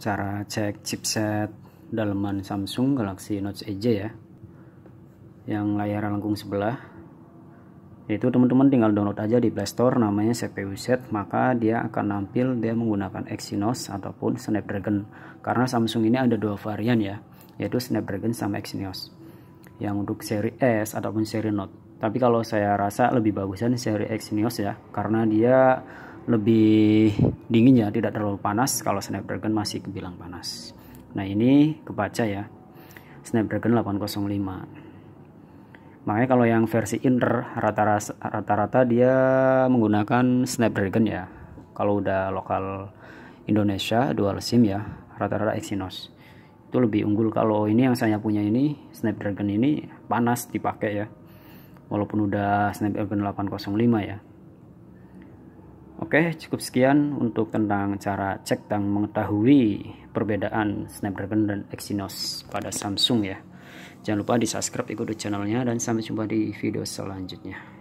cara cek chipset dalaman Samsung Galaxy Note EJ ya yang layar lengkung sebelah itu teman-teman tinggal download aja di Play Store namanya CPU set maka dia akan nampil dia menggunakan Exynos ataupun Snapdragon karena Samsung ini ada dua varian ya yaitu Snapdragon sama Exynos yang untuk seri S ataupun seri Note tapi kalau saya rasa lebih bagusan seri Exynos ya karena dia lebih dingin ya tidak terlalu panas kalau Snapdragon masih kebilang panas nah ini kebaca ya Snapdragon 805 makanya kalau yang versi inner rata-rata dia menggunakan Snapdragon ya kalau udah lokal Indonesia dual SIM ya rata-rata Exynos itu lebih unggul kalau ini yang saya punya ini Snapdragon ini panas dipakai ya walaupun udah Snapdragon 805 ya Oke, cukup sekian untuk tentang cara cek dan mengetahui perbedaan Snapdragon dan Exynos pada Samsung ya. Jangan lupa di subscribe ikuti channelnya dan sampai jumpa di video selanjutnya.